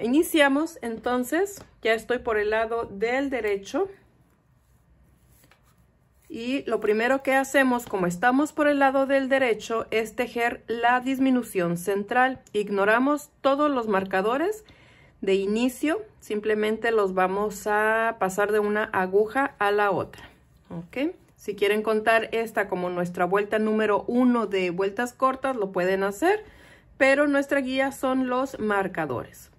Iniciamos entonces, ya estoy por el lado del derecho. Y lo primero que hacemos, como estamos por el lado del derecho, es tejer la disminución central. Ignoramos todos los marcadores de inicio, simplemente los vamos a pasar de una aguja a la otra. ¿ok? Si quieren contar esta como nuestra vuelta número uno de vueltas cortas, lo pueden hacer, pero nuestra guía son los marcadores.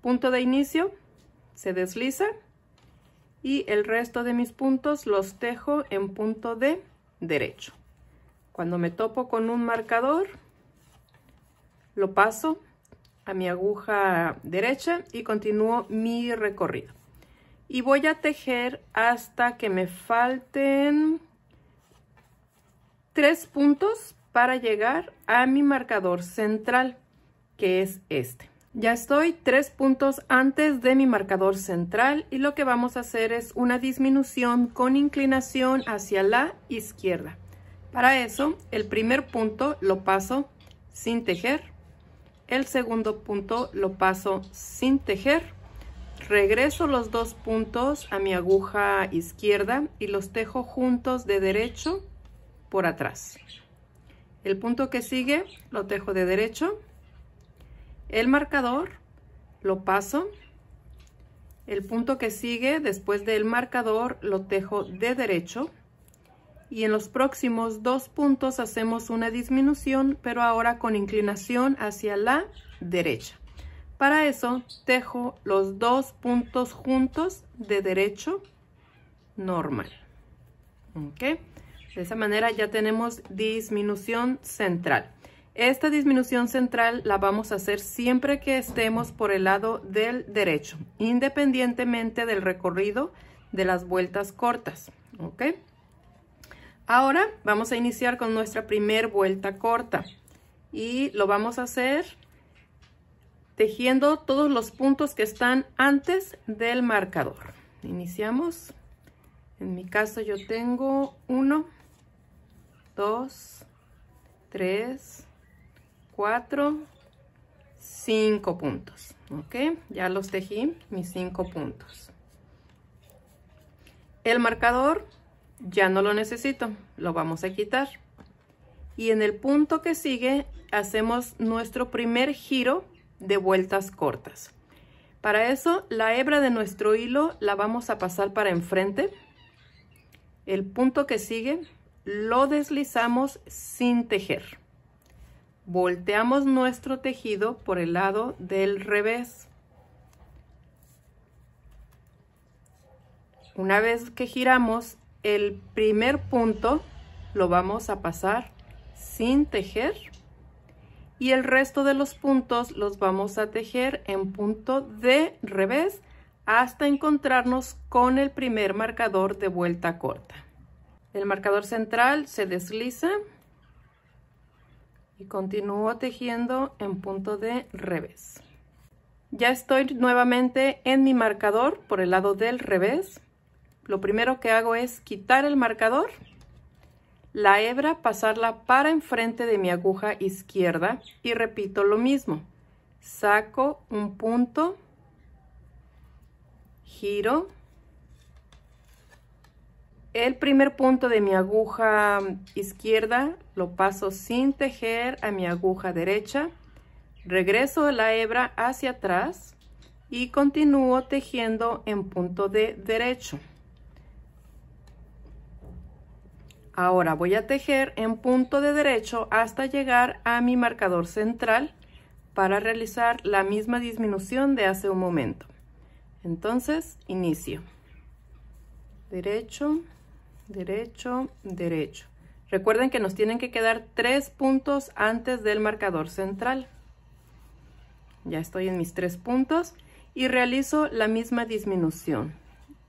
Punto de inicio, se desliza y el resto de mis puntos los tejo en punto de derecho. Cuando me topo con un marcador, lo paso a mi aguja derecha y continúo mi recorrido y voy a tejer hasta que me falten tres puntos para llegar a mi marcador central que es este ya estoy tres puntos antes de mi marcador central y lo que vamos a hacer es una disminución con inclinación hacia la izquierda para eso el primer punto lo paso sin tejer el segundo punto lo paso sin tejer Regreso los dos puntos a mi aguja izquierda y los tejo juntos de derecho por atrás. El punto que sigue lo tejo de derecho. El marcador lo paso. El punto que sigue después del marcador lo tejo de derecho. Y en los próximos dos puntos hacemos una disminución, pero ahora con inclinación hacia la derecha. Para eso tejo los dos puntos juntos de derecho normal. De esa manera ya tenemos disminución central. Esta disminución central la vamos a hacer siempre que estemos por el lado del derecho, independientemente del recorrido de las vueltas cortas. Ahora vamos a iniciar con nuestra primera vuelta corta y lo vamos a hacer tejiendo todos los puntos que están antes del marcador. Iniciamos. En mi caso yo tengo 1, 2, 3, 4, 5 puntos. ¿Ok? Ya los tejí, mis 5 puntos. El marcador ya no lo necesito, lo vamos a quitar. Y en el punto que sigue hacemos nuestro primer giro de vueltas cortas. Para eso, la hebra de nuestro hilo la vamos a pasar para enfrente. El punto que sigue lo deslizamos sin tejer. Volteamos nuestro tejido por el lado del revés. Una vez que giramos, el primer punto lo vamos a pasar sin tejer y el resto de los puntos los vamos a tejer en punto de revés hasta encontrarnos con el primer marcador de vuelta corta. El marcador central se desliza y continúo tejiendo en punto de revés. Ya estoy nuevamente en mi marcador por el lado del revés. Lo primero que hago es quitar el marcador la hebra pasarla para enfrente de mi aguja izquierda y repito lo mismo. Saco un punto, giro, el primer punto de mi aguja izquierda lo paso sin tejer a mi aguja derecha, regreso la hebra hacia atrás y continúo tejiendo en punto de derecho. Ahora voy a tejer en punto de derecho hasta llegar a mi marcador central para realizar la misma disminución de hace un momento. Entonces, inicio. Derecho, derecho, derecho. Recuerden que nos tienen que quedar tres puntos antes del marcador central. Ya estoy en mis tres puntos y realizo la misma disminución.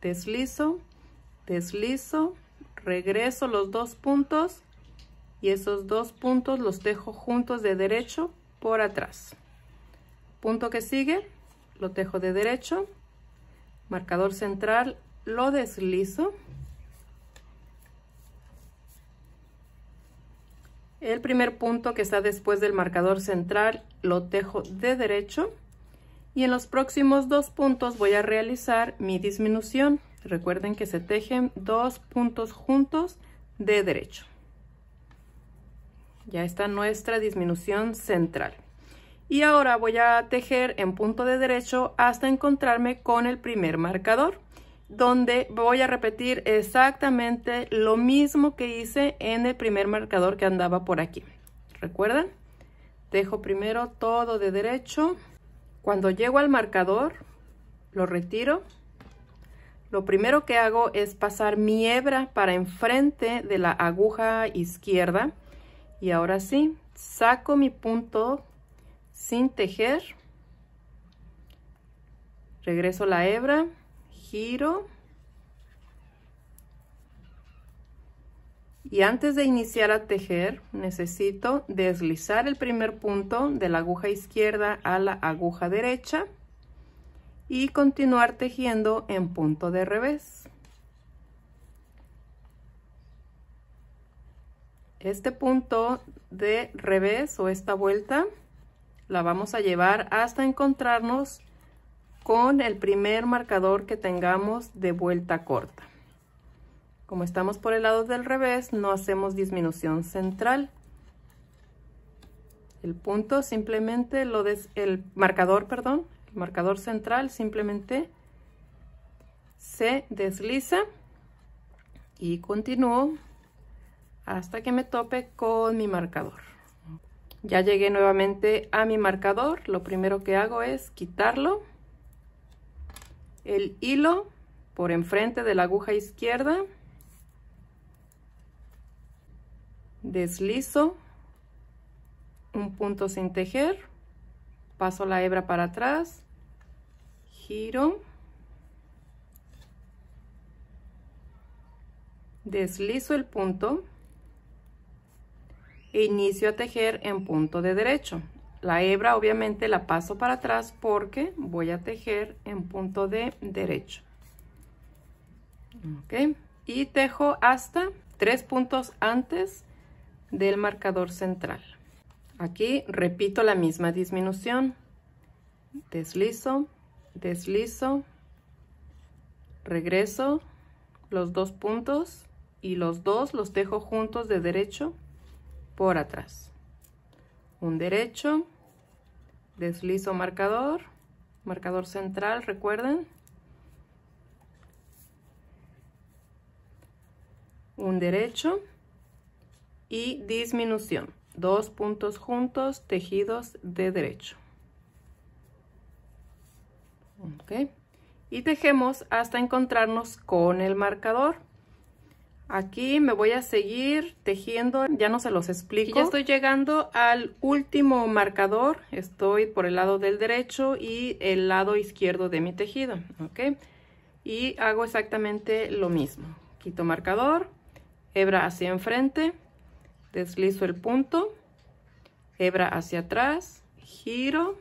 Deslizo, deslizo, regreso los dos puntos y esos dos puntos los dejo juntos de derecho por atrás. Punto que sigue, lo tejo de derecho, marcador central, lo deslizo. El primer punto que está después del marcador central lo tejo de derecho y en los próximos dos puntos voy a realizar mi disminución. Recuerden que se tejen dos puntos juntos de derecho. Ya está nuestra disminución central. Y ahora voy a tejer en punto de derecho hasta encontrarme con el primer marcador, donde voy a repetir exactamente lo mismo que hice en el primer marcador que andaba por aquí. ¿Recuerdan? Tejo primero todo de derecho. Cuando llego al marcador, lo retiro lo primero que hago es pasar mi hebra para enfrente de la aguja izquierda y ahora sí saco mi punto sin tejer regreso la hebra giro y antes de iniciar a tejer necesito deslizar el primer punto de la aguja izquierda a la aguja derecha y continuar tejiendo en punto de revés. Este punto de revés o esta vuelta la vamos a llevar hasta encontrarnos con el primer marcador que tengamos de vuelta corta. Como estamos por el lado del revés, no hacemos disminución central. El punto simplemente lo des el marcador, perdón, marcador central simplemente se desliza y continúo hasta que me tope con mi marcador. Ya llegué nuevamente a mi marcador, lo primero que hago es quitarlo, el hilo por enfrente de la aguja izquierda, deslizo un punto sin tejer, paso la hebra para atrás, giro, deslizo el punto e inicio a tejer en punto de derecho. La hebra obviamente la paso para atrás porque voy a tejer en punto de derecho. Okay. Y tejo hasta tres puntos antes del marcador central. Aquí repito la misma disminución. Deslizo, deslizo, regreso los dos puntos y los dos los dejo juntos de derecho por atrás. Un derecho, deslizo marcador, marcador central, recuerden. Un derecho y disminución. Dos puntos juntos, tejidos de derecho. Y tejemos hasta encontrarnos con el marcador. Aquí me voy a seguir tejiendo, ya no se los explico. ya estoy llegando al último marcador, estoy por el lado del derecho y el lado izquierdo de mi tejido, ¿ok? Y hago exactamente lo mismo. Quito marcador, hebra hacia enfrente, deslizo el punto, hebra hacia atrás, giro,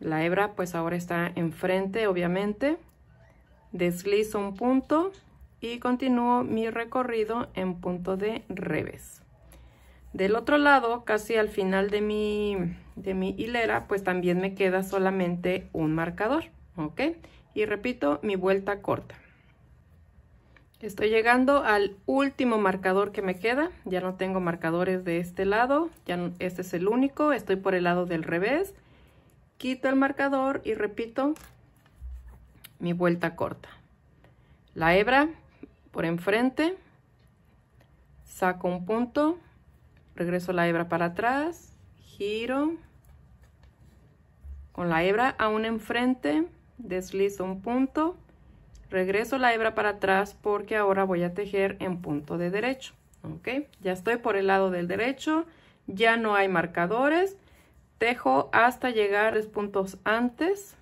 La hebra pues ahora está enfrente obviamente. Deslizo un punto y continúo mi recorrido en punto de revés. Del otro lado, casi al final de mi, hilera, pues también me queda solamente un marcador, ¿ok? Y repito, mi vuelta corta. Estoy llegando al último marcador que me queda. Ya no tengo marcadores de este lado, ya este es el único. Estoy por el lado del revés quito el marcador y repito mi vuelta corta. La hebra por enfrente, saco un punto, regreso la hebra para atrás, giro, con la hebra aún enfrente, deslizo un punto, regreso la hebra para atrás porque ahora voy a tejer en punto de derecho. aunque Ya estoy por el lado del derecho, ya no hay marcadores, Dejo hasta llegar tres puntos antes.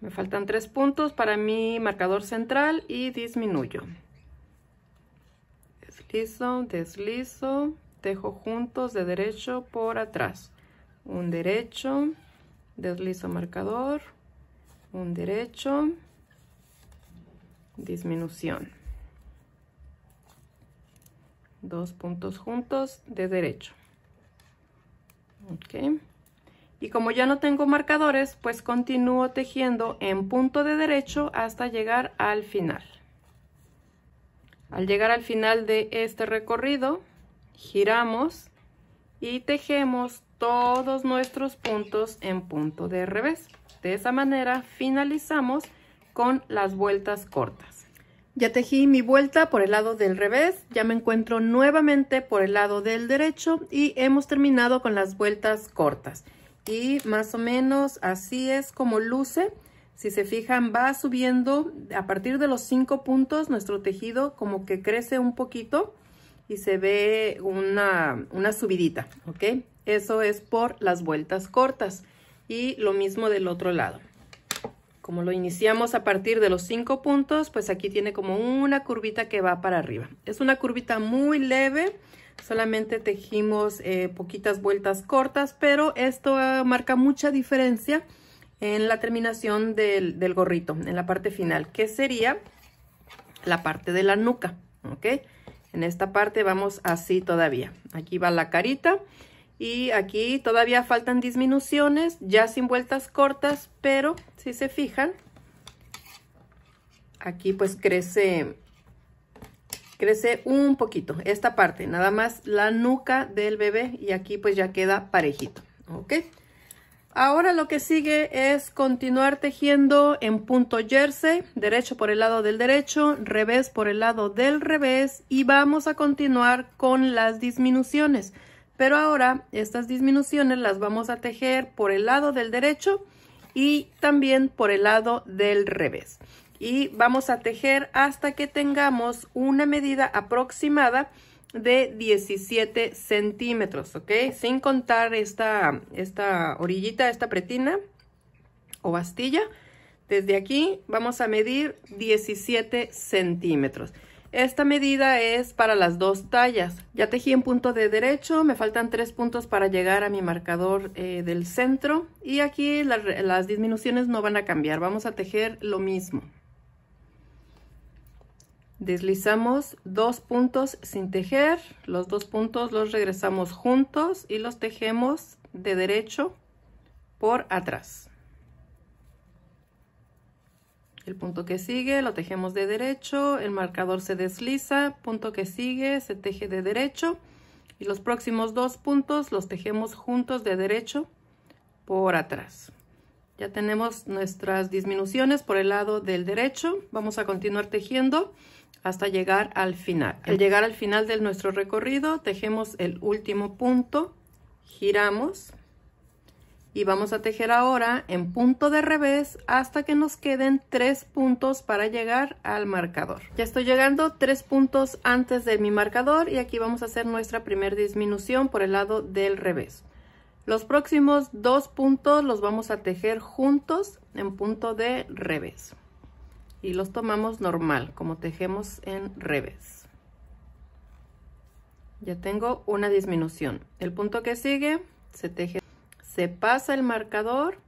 Me faltan tres puntos para mi marcador central y disminuyo. Deslizo, deslizo, tejo juntos de derecho por atrás. Un derecho, deslizo marcador, un derecho, disminución. Dos puntos juntos de derecho. Okay. Y como ya no tengo marcadores, pues continúo tejiendo en punto de derecho hasta llegar al final. Al llegar al final de este recorrido, giramos y tejemos todos nuestros puntos en punto de revés. De esa manera finalizamos con las vueltas cortas. Ya tejí mi vuelta por el lado del revés, ya me encuentro nuevamente por el lado del derecho y hemos terminado con las vueltas cortas y más o menos así es como luce. Si se fijan, va subiendo a partir de los cinco puntos nuestro tejido como que crece un poquito y se ve una, una subidita, ¿ok? Eso es por las vueltas cortas y lo mismo del otro lado. Como lo iniciamos a partir de los cinco puntos, pues aquí tiene como una curvita que va para arriba. Es una curvita muy leve solamente tejimos eh, poquitas vueltas cortas, pero esto eh, marca mucha diferencia en la terminación del, del, gorrito, en la parte final, que sería la parte de la nuca, ¿ok? En esta parte vamos así todavía. Aquí va la carita y aquí todavía faltan disminuciones, ya sin vueltas cortas, pero si se fijan, aquí pues crece crece un poquito, esta parte, nada más la nuca del bebé y aquí pues ya queda parejito, ¿ok? Ahora lo que sigue es continuar tejiendo en punto jersey, derecho por el lado del derecho, revés por el lado del revés y vamos a continuar con las disminuciones. Pero ahora estas disminuciones las vamos a tejer por el lado del derecho y también por el lado del revés y vamos a tejer hasta que tengamos una medida aproximada de 17 centímetros, ¿ok? Sin contar esta, esta orillita, esta pretina o bastilla. Desde aquí vamos a medir 17 centímetros. Esta medida es para las dos tallas. Ya tejí en punto de derecho, me faltan tres puntos para llegar a mi marcador eh, del centro y aquí las disminuciones no van a cambiar, vamos a tejer lo mismo deslizamos dos puntos sin tejer los dos puntos los regresamos juntos y los tejemos de derecho por atrás el punto que sigue lo tejemos de derecho el marcador se desliza punto que sigue se teje de derecho y los próximos dos puntos los tejemos juntos de derecho por atrás ya tenemos nuestras disminuciones por el lado del derecho vamos a continuar tejiendo hasta llegar al final. Al llegar al final de nuestro recorrido, tejemos el último punto, giramos y vamos a tejer ahora en punto de revés hasta que nos queden tres puntos para llegar al marcador. Ya estoy llegando tres puntos antes de mi marcador y aquí vamos a hacer nuestra primera disminución por el lado del revés. Los próximos dos puntos los vamos a tejer juntos en punto de revés y los tomamos normal, como tejemos en revés. Ya tengo una disminución. El punto que sigue se teje, se pasa el marcador,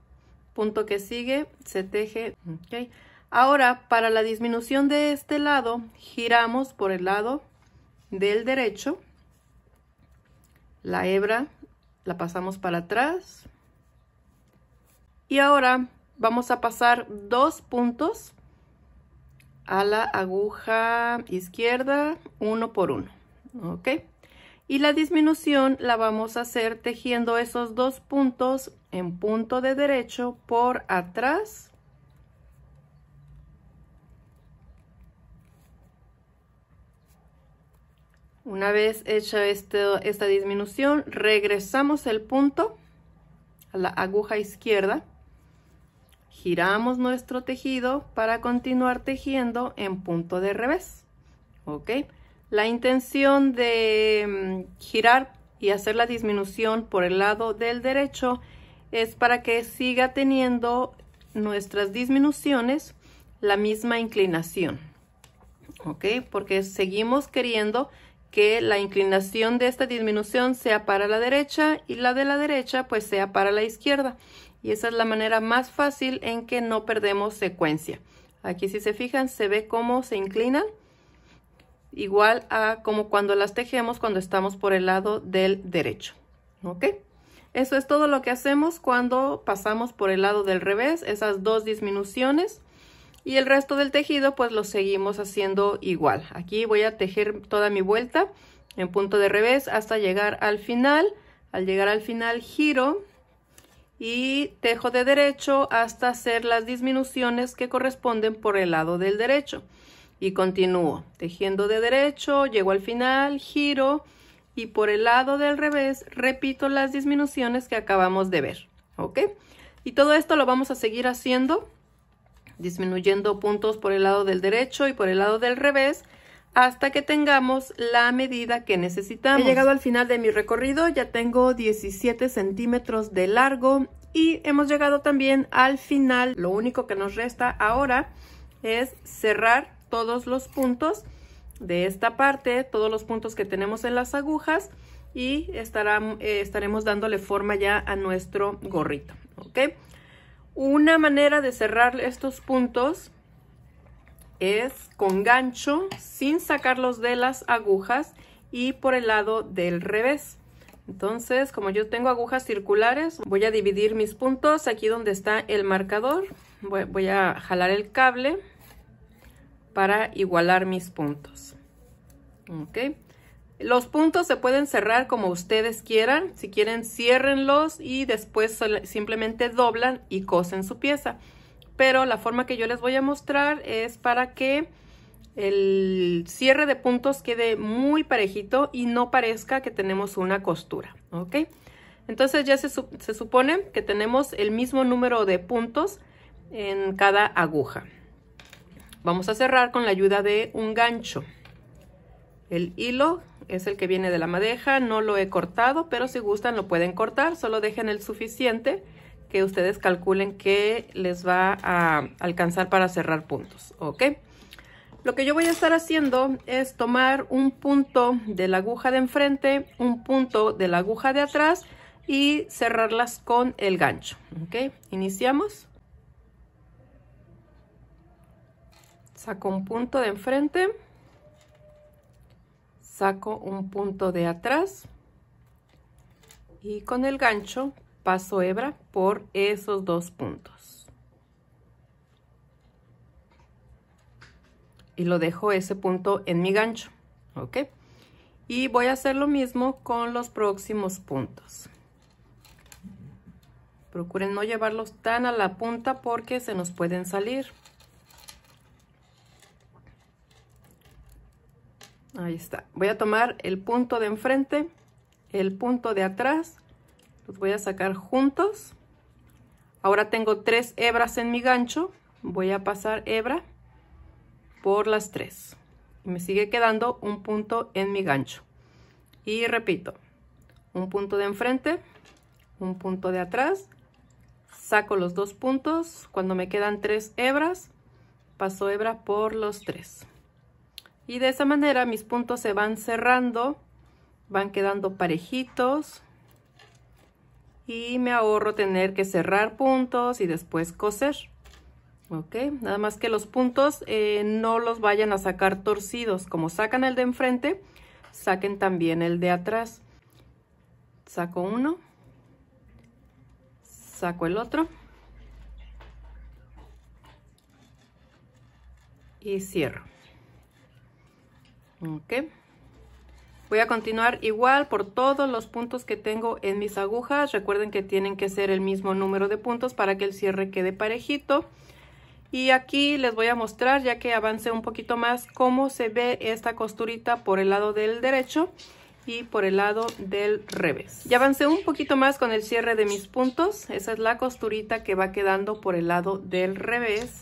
punto que sigue se teje. ok Ahora, para la disminución de este lado, giramos por el lado del derecho. La hebra la pasamos para atrás. Y ahora vamos a pasar dos puntos a la aguja izquierda uno por uno, ¿ok? Y la disminución la vamos a hacer tejiendo esos dos puntos en punto de derecho por atrás. Una vez hecha este, esta disminución, regresamos el punto a la aguja izquierda giramos nuestro tejido para continuar tejiendo en punto de revés. ¿Ok? La intención de mm, girar y hacer la disminución por el lado del derecho es para que siga teniendo nuestras disminuciones la misma inclinación. ¿Ok? Porque seguimos queriendo que la inclinación de esta disminución sea para la derecha y la de la derecha pues sea para la izquierda y esa es la manera más fácil en que no perdemos secuencia. Aquí si se fijan se ve cómo se inclinan, igual a como cuando las tejemos cuando estamos por el lado del derecho. ¿Ok? Eso es todo lo que hacemos cuando pasamos por el lado del revés, esas dos disminuciones. Y el resto del tejido pues lo seguimos haciendo igual. Aquí voy a tejer toda mi vuelta en punto de revés hasta llegar al final. Al llegar al final giro y tejo de derecho hasta hacer las disminuciones que corresponden por el lado del derecho. Y continúo, tejiendo de derecho, llego al final, giro y por el lado del revés repito las disminuciones que acabamos de ver, ¿ok? Y todo esto lo vamos a seguir haciendo, disminuyendo puntos por el lado del derecho y por el lado del revés hasta que tengamos la medida que necesitamos. He llegado al final de mi recorrido, ya tengo 17 centímetros de largo y hemos llegado también al final. Lo único que nos resta ahora es cerrar todos los puntos de esta parte, todos los puntos que tenemos en las agujas y eh, estaremos dándole forma ya a nuestro gorrito, ¿ok? Una manera de cerrar estos puntos es con gancho sin sacarlos de las agujas y por el lado del revés. Entonces, como yo tengo agujas circulares, voy a dividir mis puntos aquí donde está el marcador. Voy, a jalar el cable para igualar mis puntos. Ok. Los puntos se pueden cerrar como ustedes quieran. Si quieren, ciérrenlos y después simplemente doblan y cosen su pieza pero la forma que yo les voy a mostrar es para que el cierre de puntos quede muy parejito y no parezca que tenemos una costura, ¿ok? Entonces ya se, se supone que tenemos el mismo número de puntos en cada aguja. Vamos a cerrar con la ayuda de un gancho. El hilo es el que viene de la madeja, no lo he cortado, pero si gustan lo pueden cortar, solo dejen el suficiente que ustedes calculen que les va a alcanzar para cerrar puntos, ¿ok? Lo que yo voy a estar haciendo es tomar un punto de la aguja de enfrente, un punto de la aguja de atrás y cerrarlas con el gancho, ¿ok? Iniciamos. Saco un punto de enfrente, saco un punto de atrás y con el gancho paso hebra por esos dos puntos. Y lo dejo ese punto en mi gancho, ¿ok? Y voy a hacer lo mismo con los próximos puntos. Procuren no llevarlos tan a la punta porque se nos pueden salir. Ahí está. Voy a tomar el punto de enfrente, el punto de atrás los voy a sacar juntos ahora tengo tres hebras en mi gancho voy a pasar hebra por las tres y me sigue quedando un punto en mi gancho y repito un punto de enfrente un punto de atrás saco los dos puntos cuando me quedan tres hebras paso hebra por los tres y de esa manera mis puntos se van cerrando van quedando parejitos y me ahorro tener que cerrar puntos y después coser. Ok, nada más que los puntos eh, no los vayan a sacar torcidos. Como sacan el de enfrente, saquen también el de atrás. Saco uno, saco el otro y cierro. Ok. Voy a continuar igual por todos los puntos que tengo en mis agujas. Recuerden que tienen que ser el mismo número de puntos para que el cierre quede parejito. Y aquí les voy a mostrar, ya que avance un poquito más, cómo se ve esta costurita por el lado del derecho y por el lado del revés. Ya avancé un poquito más con el cierre de mis puntos. Esa es la costurita que va quedando por el lado del revés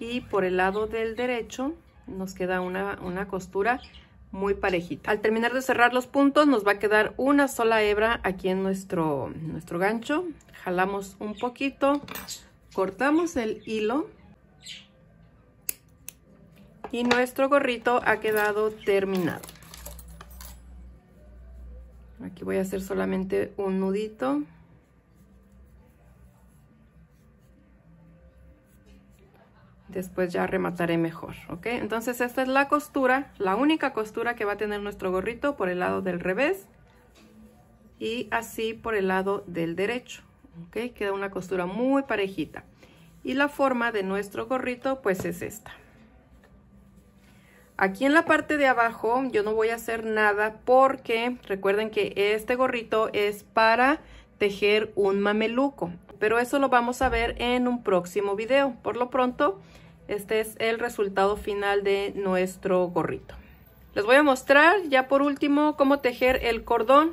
y por el lado del derecho nos queda una, una costura muy parejita. Al terminar de cerrar los puntos nos va a quedar una sola hebra aquí en nuestro, nuestro gancho. Jalamos un poquito, cortamos el hilo y nuestro gorrito ha quedado terminado. Aquí voy a hacer solamente un nudito. después ya remataré mejor, ¿ok? Entonces esta es la costura, la única costura que va a tener nuestro gorrito por el lado del revés y así por el lado del derecho, ¿ok? Queda una costura muy parejita. Y la forma de nuestro gorrito pues es esta. Aquí en la parte de abajo yo no voy a hacer nada porque recuerden que este gorrito es para tejer un mameluco. Pero eso lo vamos a ver en un próximo video. Por lo pronto, este es el resultado final de nuestro gorrito. Les voy a mostrar ya por último cómo tejer el cordón.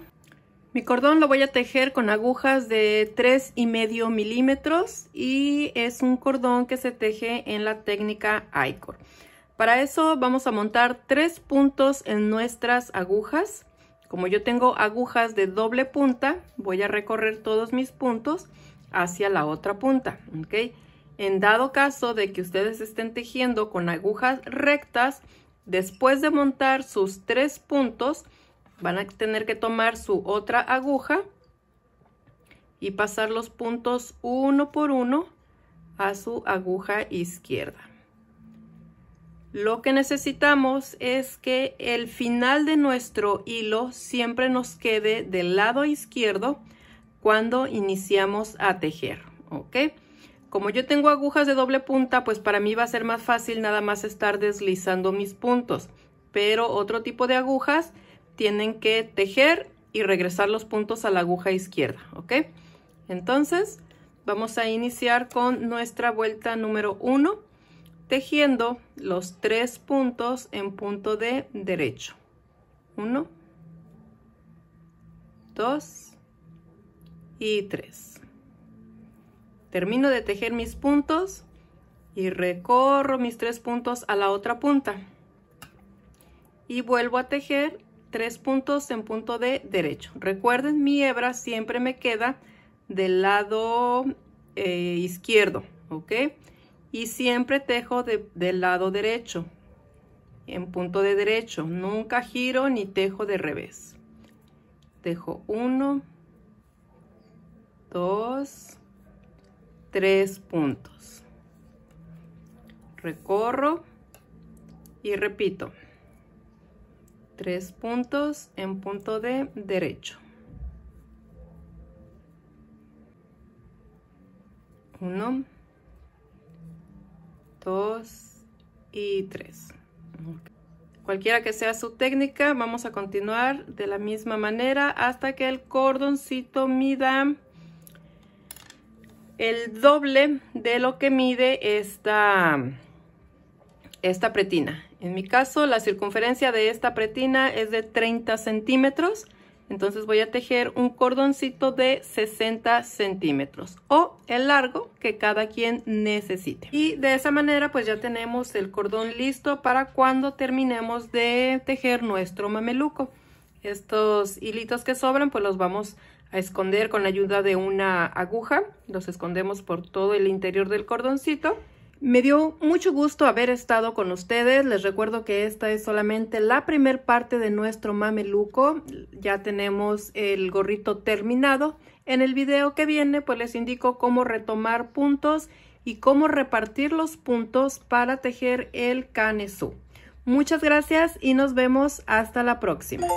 Mi cordón lo voy a tejer con agujas de 3 y medio milímetros y es un cordón que se teje en la técnica ICOR. Para eso vamos a montar tres puntos en nuestras agujas. Como yo tengo agujas de doble punta, voy a recorrer todos mis puntos hacia la otra punta, ¿ok? En dado caso de que ustedes estén tejiendo con agujas rectas, después de montar sus tres puntos, van a tener que tomar su otra aguja y pasar los puntos uno por uno a su aguja izquierda. Lo que necesitamos es que el final de nuestro hilo siempre nos quede del lado izquierdo cuando iniciamos a tejer, ¿ok? Como yo tengo agujas de doble punta, pues para mí va a ser más fácil nada más estar deslizando mis puntos. Pero otro tipo de agujas tienen que tejer y regresar los puntos a la aguja izquierda, ¿ok? Entonces, vamos a iniciar con nuestra vuelta número 1, tejiendo los tres puntos en punto de derecho. 1, 2 y 3. Termino de tejer mis puntos y recorro mis tres puntos a la otra punta. Y vuelvo a tejer tres puntos en punto de derecho. Recuerden, mi hebra siempre me queda del lado eh, izquierdo, ¿ok? Y siempre tejo del lado derecho, en punto de derecho. Nunca giro ni tejo de revés. Tejo 1, 2, tres puntos recorro y repito tres puntos en punto de derecho uno dos y tres cualquiera que sea su técnica vamos a continuar de la misma manera hasta que el cordoncito mida el doble de lo que mide esta, esta pretina. En mi caso, la circunferencia de esta pretina es de 30 centímetros. Entonces voy a tejer un cordoncito de 60 centímetros o el largo que cada quien necesite. Y de esa manera pues ya tenemos el cordón listo para cuando terminemos de tejer nuestro mameluco. Estos hilitos que sobran pues los vamos a esconder con la ayuda de una aguja. Los escondemos por todo el interior del cordoncito. Me dio mucho gusto haber estado con ustedes. Les recuerdo que esta es solamente la primer parte de nuestro mameluco. Ya tenemos el gorrito terminado. En el video que viene pues les indico cómo retomar puntos y cómo repartir los puntos para tejer el canesú. Muchas gracias y nos vemos hasta la próxima.